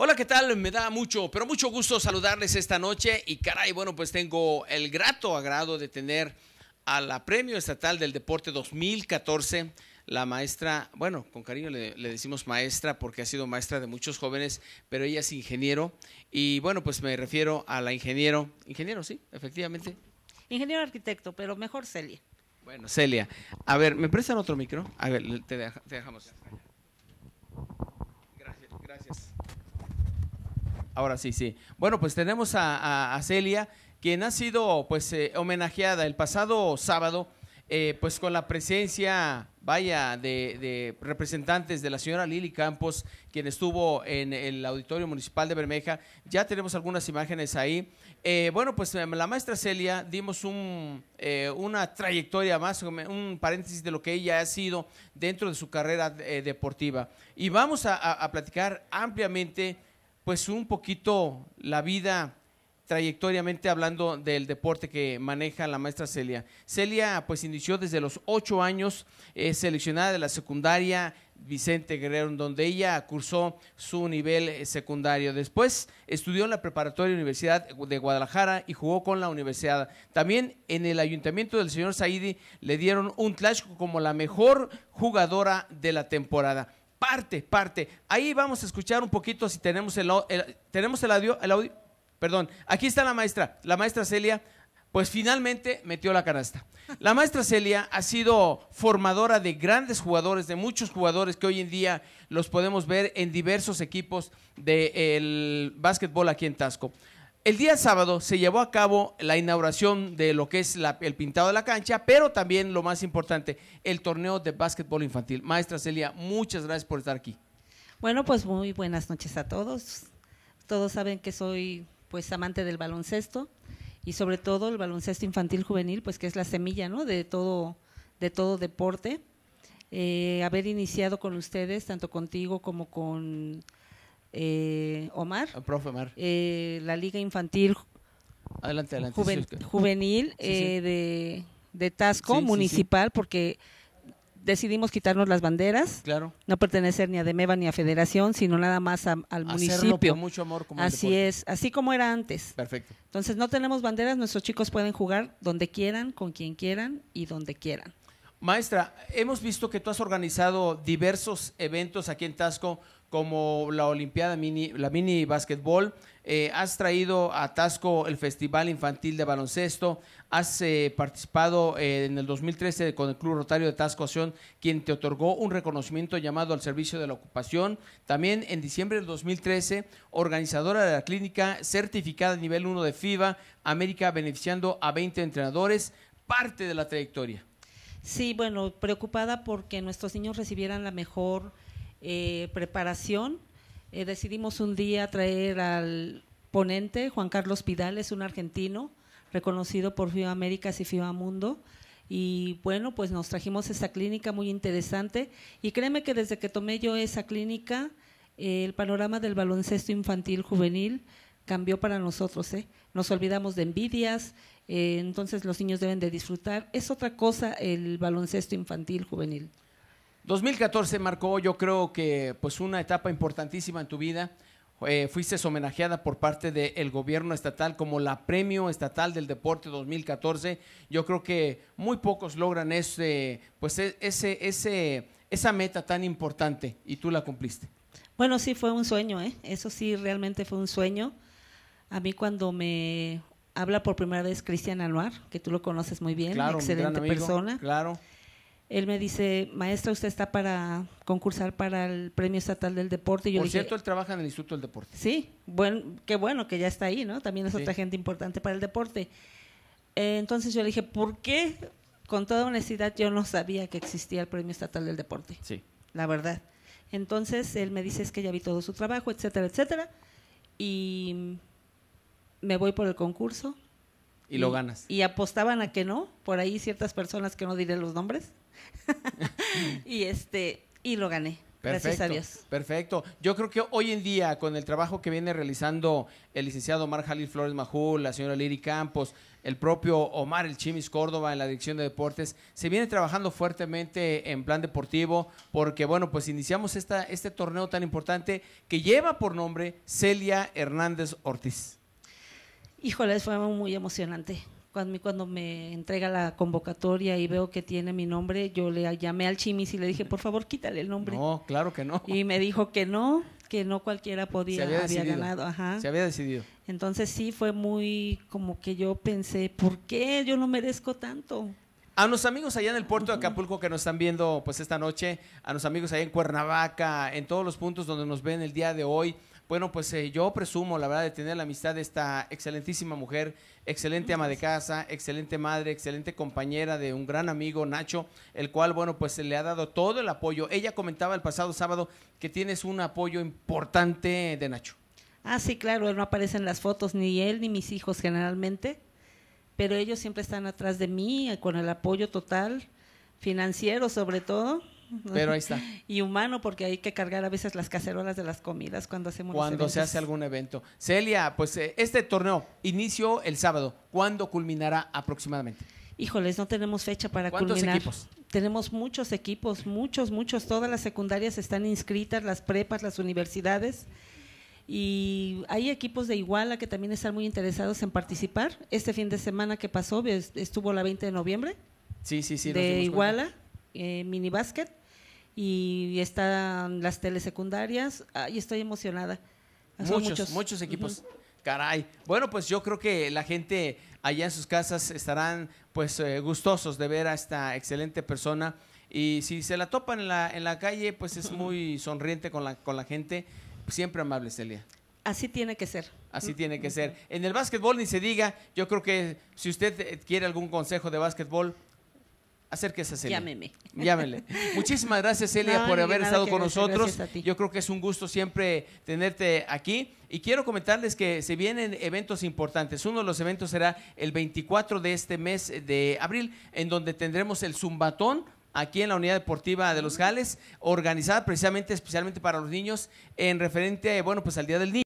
Hola, ¿qué tal? Me da mucho, pero mucho gusto saludarles esta noche y caray, bueno, pues tengo el grato agrado de tener a la Premio Estatal del Deporte 2014, la maestra, bueno, con cariño le, decimos maestra porque ha sido maestra de muchos jóvenes, pero ella es ingeniero y bueno, pues me refiero a la ingeniero, ingeniero, sí, efectivamente. Ingeniero arquitecto, pero mejor Celia. Bueno, Celia, a ver, ¿me prestan otro micro? A ver, te, te dejamos. Ahora sí, sí. Bueno, pues tenemos a, Celia, quien ha sido pues eh, homenajeada el pasado sábado, eh, pues con la presencia, vaya, de, representantes de la señora Lili Campos, quien estuvo en el Auditorio Municipal de Bermeja. Ya tenemos algunas imágenes ahí. Eh, bueno, pues la maestra Celia dimos un, una trayectoria más, un paréntesis de lo que ella ha sido dentro de su carrera deportiva. Y vamos a platicar ampliamente pues un poquito la vida trayectoriamente hablando del deporte que maneja la maestra Celia. Celia pues inició desde los ocho años eh, seleccionada de la secundaria Vicente Guerrero, donde ella cursó su nivel eh, secundario. Después estudió en la Preparatoria Universidad de Guadalajara y jugó con la universidad. También en el ayuntamiento del señor Saidi le dieron un clásico como la mejor jugadora de la temporada. Parte, parte. Ahí vamos a escuchar un poquito si tenemos el, tenemos el audio, el audio. Perdón, aquí está la maestra, la maestra Celia pues finalmente metió la canasta. La maestra Celia ha sido formadora de grandes jugadores, de muchos jugadores que hoy en día los podemos ver en diversos equipos del básquetbol aquí en Tasco. El día sábado se llevó a cabo la inauguración de lo que es el pintado de la cancha, pero también lo más importante, el torneo de básquetbol infantil. Maestra Celia, muchas gracias por estar aquí. Bueno, pues muy buenas noches a todos. Todos saben que soy pues amante del baloncesto y sobre todo el baloncesto infantil juvenil, pues que es la semilla, ¿no? De todo, de todo deporte. Eh, haber iniciado con ustedes, tanto contigo como con eh, Omar. Ah, eh, la Liga Infantil. Adelante, adelante. juvenil eh, De, de, Tasco, municipal, porque decidimos quitarnos las banderas. No pertenecer ni a Demeva ni a Federación, sino nada más al municipio. así es, así como era antes. Perfecto. Entonces no tenemos banderas, nuestros chicos pueden jugar donde quieran, con quien quieran y donde quieran. Maestra, hemos visto que tú has organizado diversos eventos aquí en Tasco como la Olimpiada Mini, la Mini Básquetbol. Eh, has traído a Tasco el Festival Infantil de Baloncesto. Has eh, participado eh, en el 2013 con el Club Rotario de Tasco Acción, quien te otorgó un reconocimiento llamado al servicio de la ocupación. También en diciembre del 2013, organizadora de la clínica certificada nivel 1 de FIBA América, beneficiando a 20 entrenadores. Parte de la trayectoria. Sí, bueno, preocupada porque nuestros niños recibieran la mejor eh, preparación. Eh, decidimos un día traer al ponente, Juan Carlos Pidal, es un argentino reconocido por FIBA Américas y FIBA Mundo. Y bueno, pues nos trajimos esa clínica muy interesante. Y créeme que desde que tomé yo esa clínica, eh, el panorama del baloncesto infantil juvenil cambió para nosotros. ¿eh? Nos olvidamos de envidias, entonces los niños deben de disfrutar. Es otra cosa el baloncesto infantil juvenil. 2014 marcó, yo creo que, pues una etapa importantísima en tu vida. Eh, fuiste homenajeada por parte del gobierno estatal como la Premio Estatal del Deporte 2014. Yo creo que muy pocos logran ese, pues e, ese, ese, esa meta tan importante y tú la cumpliste. Bueno, sí fue un sueño, ¿eh? eso sí realmente fue un sueño. A mí cuando me habla por primera vez Cristian Anuar, que tú lo conoces muy bien, excelente persona. Claro. Él me dice, maestra, usted está para concursar para el Premio Estatal del Deporte. Y yo Por cierto, él trabaja en el Instituto del Deporte. Sí, bueno, qué bueno que ya está ahí, ¿no? También es otra gente importante para el deporte. Eh, entonces yo le dije, ¿por qué? Con toda honestidad, yo no sabía que existía el Premio Estatal del Deporte. Sí. La verdad. Entonces él me dice, es que ya vi todo su trabajo, etcétera, etcétera. Y me voy por el concurso. Y, y lo ganas. Y apostaban a que no, por ahí ciertas personas que no diré los nombres y este, y lo gané. Gracias a Dios. Perfecto. Yo creo que hoy en día, con el trabajo que viene realizando el licenciado Omar Jalil Flores Majul, la señora Liri Campos, el propio Omar El Chimis Córdoba en la Dirección de Deportes, se viene trabajando fuertemente en plan deportivo, porque bueno, pues iniciamos esta, este torneo tan importante que lleva por nombre Celia Hernández Ortiz. Híjole, fue muy emocionante cuando, cuando me entrega la convocatoria y veo que tiene mi nombre, yo le llamé al Chimis y le dije, por favor, quítale el nombre. No, claro que no. Y me dijo que no, que no cualquiera podía, había, ganado. Ajá. Se había decidido. Entonces sí fue muy como que yo pensé, ¿por qué yo no merezco tanto? A los amigos allá en el puerto de Acapulco que nos están viendo pues esta noche, a los amigos allá en Cuernavaca, en todos los puntos donde nos ven el día de hoy, bueno, pues eh, yo presumo, la verdad, de tener la amistad de esta excelentísima mujer, excelente ama de casa, excelente madre, excelente compañera de un gran amigo, Nacho, el cual, bueno, pues le ha dado todo el apoyo. Ella comentaba el pasado sábado que tienes un apoyo importante de Nacho. Ah, sí, claro, él no aparecen las fotos, ni él ni mis hijos generalmente, pero ellos siempre están atrás de mí eh, con el apoyo total, financiero sobre todo pero ahí está. y humano, porque hay que cargar a veces las cacerolas de las comidas cuando hacemos Cuando se hace algún evento. Celia, pues eh, este torneo inició el sábado. ¿Cuándo culminará aproximadamente? Híjoles, no tenemos fecha para ¿Cuántos culminar. Tenemos muchos equipos, muchos, muchos. Todas las secundarias están inscritas, las prepas, las universidades. Y hay equipos de Iguala que también están muy interesados en participar. Este fin de semana que pasó estuvo la 20 de noviembre. Sí, sí, sí. De Iguala. Eh, mini básquet y están las telesecundarias. Ay, estoy emocionada. Muchos, muchos, equipos. Caray. Bueno, pues yo creo que la gente allá en sus casas estarán pues eh, gustosos de ver a esta excelente persona. Y si se la topan en la, la calle, pues es muy sonriente con la, con la gente. Siempre amable, Celia. Así tiene que ser. Así tiene que ser. En el básquetbol ni se diga, yo creo que si usted eh, quiere algún consejo de básquetbol, acérquese a Celia. Llámeme. Muchísimas gracias, Celia, por haber estado con nosotros. Yo creo que es un gusto siempre tenerte aquí. Y quiero comentarles que se vienen eventos importantes. Uno de los eventos será el 24 de este mes de abril, en donde tendremos el Zumbatón aquí en la unidad deportiva de Los Jales, organizada precisamente, especialmente para los niños, en referente, bueno, pues al Día del Niño.